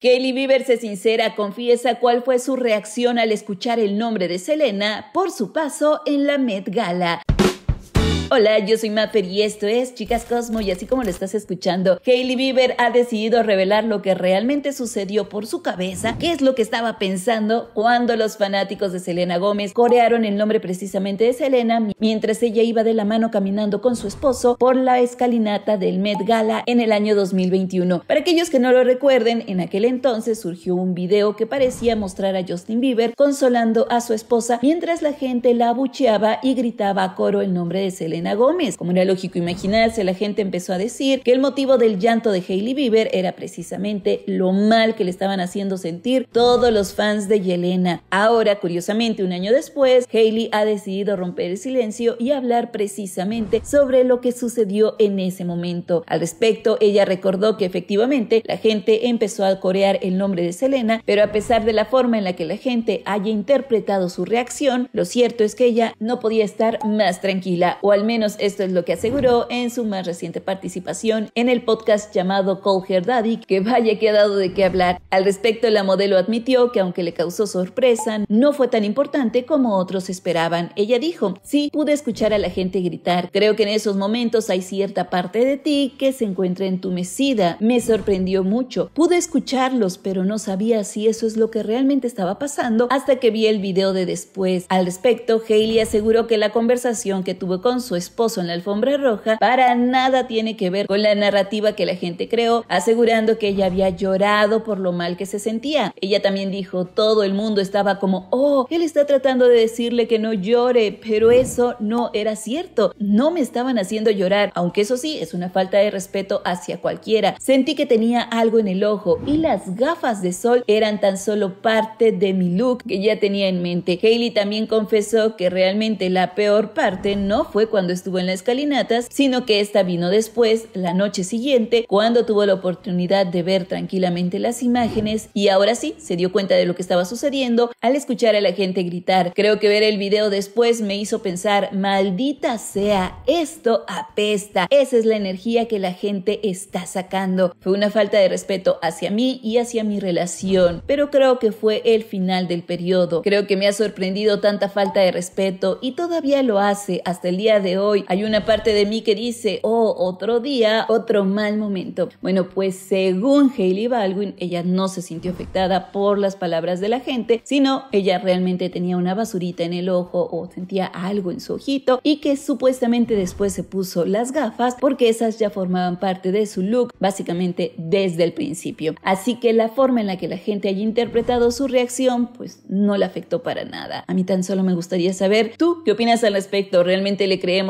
Kelly Bieber se sincera, confiesa cuál fue su reacción al escuchar el nombre de Selena por su paso en la Met Gala. Hola, yo soy Mapper y esto es Chicas Cosmo y así como lo estás escuchando, Hailey Bieber ha decidido revelar lo que realmente sucedió por su cabeza, qué es lo que estaba pensando cuando los fanáticos de Selena Gómez corearon el nombre precisamente de Selena mientras ella iba de la mano caminando con su esposo por la escalinata del Met Gala en el año 2021. Para aquellos que no lo recuerden, en aquel entonces surgió un video que parecía mostrar a Justin Bieber consolando a su esposa mientras la gente la abucheaba y gritaba a coro el nombre de Selena Gómez. Como era lógico imaginarse, la gente empezó a decir que el motivo del llanto de Hailey Bieber era precisamente lo mal que le estaban haciendo sentir todos los fans de Yelena. Ahora, curiosamente, un año después, Hailey ha decidido romper el silencio y hablar precisamente sobre lo que sucedió en ese momento. Al respecto, ella recordó que efectivamente la gente empezó a corear el nombre de Selena, pero a pesar de la forma en la que la gente haya interpretado su reacción, lo cierto es que ella no podía estar más tranquila, o al menos menos esto es lo que aseguró en su más reciente participación en el podcast llamado Call Her Daddy, que vaya que ha dado de qué hablar. Al respecto, la modelo admitió que aunque le causó sorpresa, no fue tan importante como otros esperaban. Ella dijo, sí, pude escuchar a la gente gritar. Creo que en esos momentos hay cierta parte de ti que se encuentra entumecida. Me sorprendió mucho. Pude escucharlos, pero no sabía si eso es lo que realmente estaba pasando hasta que vi el video de después. Al respecto, Haley aseguró que la conversación que tuvo con su esposo en la alfombra roja para nada tiene que ver con la narrativa que la gente creó, asegurando que ella había llorado por lo mal que se sentía. Ella también dijo, todo el mundo estaba como, oh, él está tratando de decirle que no llore, pero eso no era cierto. No me estaban haciendo llorar, aunque eso sí, es una falta de respeto hacia cualquiera. Sentí que tenía algo en el ojo y las gafas de sol eran tan solo parte de mi look que ya tenía en mente. Hailey también confesó que realmente la peor parte no fue cuando estuvo en las escalinatas, sino que esta vino después, la noche siguiente, cuando tuvo la oportunidad de ver tranquilamente las imágenes y ahora sí se dio cuenta de lo que estaba sucediendo al escuchar a la gente gritar. Creo que ver el video después me hizo pensar, maldita sea, esto apesta. Esa es la energía que la gente está sacando. Fue una falta de respeto hacia mí y hacia mi relación, pero creo que fue el final del periodo. Creo que me ha sorprendido tanta falta de respeto y todavía lo hace hasta el día de hoy hoy. Hay una parte de mí que dice, oh, otro día, otro mal momento. Bueno, pues según Hailey Baldwin, ella no se sintió afectada por las palabras de la gente, sino ella realmente tenía una basurita en el ojo o sentía algo en su ojito y que supuestamente después se puso las gafas porque esas ya formaban parte de su look básicamente desde el principio. Así que la forma en la que la gente haya interpretado su reacción pues no la afectó para nada. A mí tan solo me gustaría saber, ¿tú qué opinas al respecto? ¿Realmente le creemos